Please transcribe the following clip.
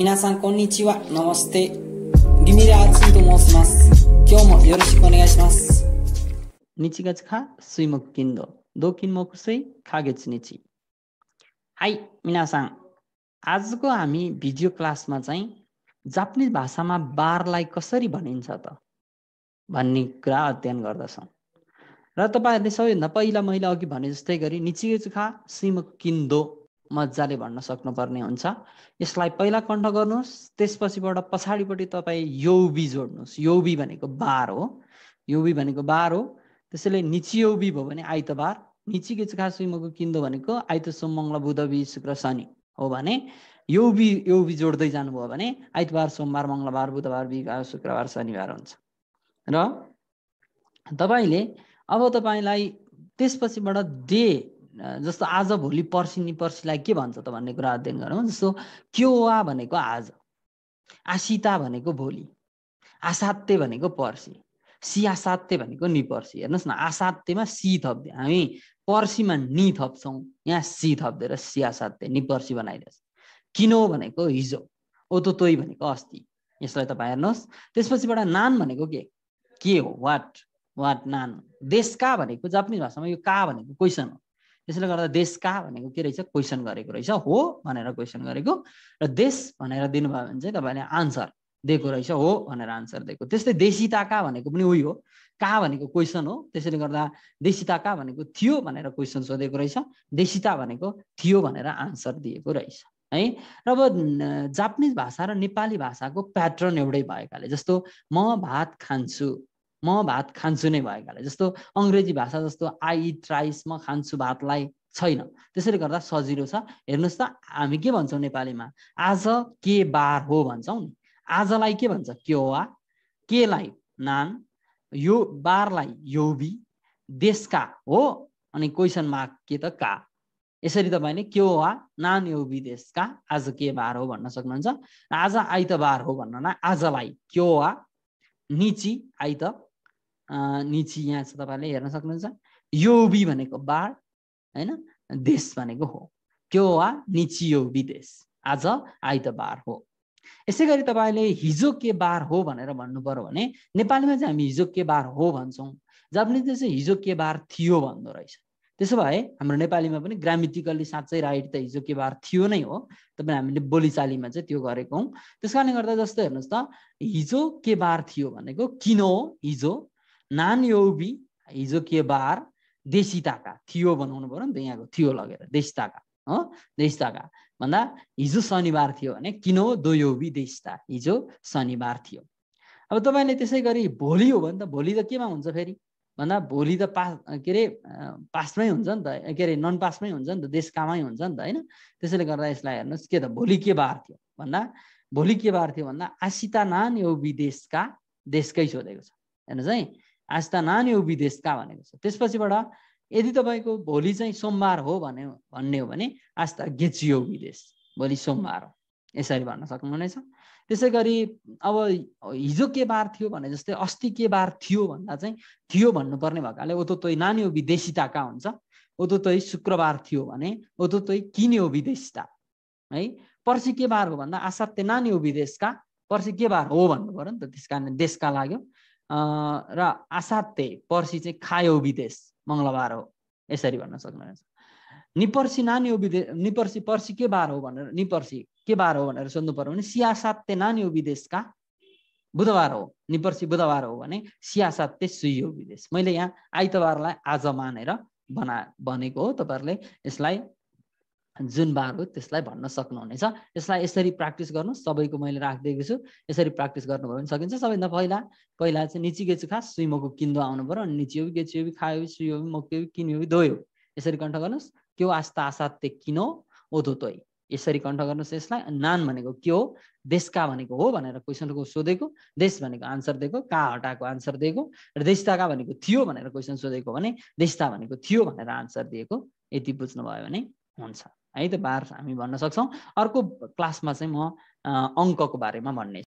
皆さんこんにちは。ナマステ。ギミラアツと申します。今日もよろしくお願いします。日月火、水木金土、土金木水、火月日。はい、皆さん。आजको चाहिँ जापानिज भाषामा बारलाई कसरी भनिन्छ त भन्ने कुरा अध्ययन गर्दछौँ र तपाईँहरूले सबैभन्दा पहिला मैले अघि भने जस्तै गरी निचिगेचुखा मजाले भन्न सक्नुपर्ने हुन्छ यसलाई पहिला कण्ठ गर्नुहोस् त्यसपछिबाट पछाडिपट्टि तपाईँ यौबी जोड्नुहोस् यौबी भनेको बार हो यौबी भनेको बार हो त्यसैले निची यौबी भयो भने आइतबार निची किचकासुमको किन्दो भनेको आइतसोम मङ्गल बुध बि शुक्र शनि हो भने यौबी यौबी जोड्दै जानुभयो भने आइतबार सोमबार मङ्गलबार बुधबार बिहिबार शुक्रबार शनिबार हुन्छ र तपाईँले अब तपाईँलाई त्यसपछिबाट दे जस्तो आज भोलि पर्सि नि पर्सिलाई के भन्छ त भन्ने कुरा अध्ययन गरौँ जस्तो क्योवा भनेको आज आसिता भनेको भोलि आसात्य भनेको पर्सि सियासात्य भनेको नि पर्सि हेर्नुहोस् न आसात्यमा सी थप्दै हामी पर्सिमा नि थप्छौँ यहाँ सी थपिदिएर सियासात्य नि पर्सि बनाइदिएछ किनो भनेको हिजो ओतोतोई भनेको अस्ति यसलाई तपाईँ हेर्नुहोस् त्यसपछिबाट नान भनेको के के हो वाट वाट नान देशका भनेको जापानिज भाषामा यो का भनेको क्वेसन हो त्यसैले गर्दा देश कहाँ भनेको के रहेछ क्वेसन गरेको रहेछ हो भनेर क्वेसन गरेको र देश भनेर दिनुभयो भने चाहिँ तपाईँले आन्सर दिएको रहेछ हो भनेर आन्सर दिएको त्यस्तै देशिता भनेको पनि उही हो कहाँ भनेको क्वेसन हो त्यसैले गर्दा देशिता कहाँ भनेको थियो भनेर क्वेसन सोधेको रहेछ देशिता भनेको थियो भनेर आन्सर दिएको रहेछ है र अब जापानिज भाषा र नेपाली भाषाको प्याटर्न एउटै भएकाले जस्तो म भात खान्छु म भात खान्छु नै भएकाले जस्तो अङ्ग्रेजी भाषा जस्तो आई ट्राइस म खान्छु भातलाई छैन त्यसैले गर्दा सजिलो छ हेर्नुहोस् त हामी के भन्छौँ नेपालीमा आज के बार हो भन्छौँ नि आजलाई के भन्छ क्योवा केलाई नान यो बारलाई योबी देशका हो अनि क्वेसन मार्क के त का यसरी तपाईँले के हो नान यो विदेशका आज के बार हो भन्न सक्नुहुन्छ आज आइतबार हो भन्नलाई आजलाई के हो निची आइत निची यहाँ छ तपाईँले हेर्न सक्नुहुन्छ योबी भनेको बार होइन देश भनेको हो त्यो वा निची योबी देश आज आइतबार हो यसै गरी तपाईँले हिजो के बार हो भनेर भन्नु पर्यो भने नेपालीमा चाहिँ हामी हिजो के बार हो भन्छौँ जापानिजले चाहिँ हिजो के बार थियो भन्दो रहेछ त्यसो भए हाम्रो नेपालीमा पनि ग्रामिटिकल्ली साँच्चै राइट त हिजो के बार थियो नै हो तपाईँ हामीले बोलीचालीमा चाहिँ त्यो गरेको हौँ त्यस कारणले गर्दा जस्तो हेर्नुहोस् त हिजो के बार थियो भनेको किन हो हिजो नान यौबी हिजो के बार देशिताका थियो बनाउनु पऱ्यो नि त यहाँको थियो लगेर देशिताका हो देशिताका भन्दा हिजो शनिबार थियो भने किनो दोयोबी देशिता हिजो शनिबार थियो अब तपाईँले त्यसै गरी भोलि हो भने त भोलि त केमा हुन्छ फेरि भन्दा भोलि त पास के अरे पासमै हुन्छ नि त के अरे नन पासमै हुन्छ नि त देश कामै हुन्छ नि त होइन त्यसैले गर्दा यसलाई हेर्नुहोस् के त भोलि के बार थियो भन्दा भोलि के बार थियो भन्दा आसिता नान यो विदेशका देशकै सोधेको छ हेर्नुहोस् है आज त नानी विदेशका भनेको छ त्यसपछिबाट यदि तपाईँको भोलि चाहिँ सोमबार हो भने भन्ने हो भने आज त गेचियो विदेश भोलि सोमबार हो यसरी भन्न सक्नुहुनेछ त्यसै गरी अब हिजो के बार थियो भने जस्तै अस्ति के बार थियो भन्दा चाहिँ थियो भन्नुपर्ने भएकाले ओतो तोइ नानी हो विदेशिता कहाँ हुन्छ ओतो तै शुक्रबार थियो भने ओतो तोइ किने हो विदेशिता है पर्सि के बार हो भन्दा आसात्य नानी हो विदेशका पर्सि के बार हो भन्नु पऱ्यो नि त त्यस कारण देशका लाग्यो र आसाते पर्सि चाहिँ खायो विदेश मङ्गलबार हो यसरी भन्न सक्नुहुन्छ निपर्सी नानी हो विदेश निपर्सी पर्सी के बार हो भनेर निपर्सी के बार हो भनेर सोध्नु पऱ्यो भने सियासाते नानी हो विदेशका बुधबार हो निपर्सी बुधबार हो भने सियासाते सुयो विदेश मैले यहाँ आइतबारलाई आज मानेर बना भनेको हो तपाईँहरूले यसलाई जुन बार हो त्यसलाई भन्न सक्नुहुनेछ यसलाई यसरी प्र्याक्टिस गर्नु सबैको मैले राखिदिएको छु यसरी प्र्याक्टिस गर्नुभयो भने सकिन्छ सबैभन्दा पहिला पहिला चाहिँ निची गेचु सुई सुइमको किन्दो आउनु पऱ्यो अनि निचियो गेचियो खायो सुयो मक्यो किन्यो दोयो यसरी कण्ठ गर्नुहोस् के हो आस्था त्यो किनो ओधो तोय यसरी कण्ठ गर्नुहोस् यसलाई नान भनेको के हो देशका भनेको हो भनेर क्वेसनको सोधेको देश भनेको आन्सर दिएको का हटाएको आन्सर दिएको र देशताका भनेको थियो भनेर क्वेसन सोधेको भने देशता भनेको थियो भनेर आन्सर दिएको यति बुझ्नुभयो भने हुन्छ है त बार हामी भन्न सक्छौँ अर्को क्लासमा चाहिँ म अङ्कको बारेमा भन्ने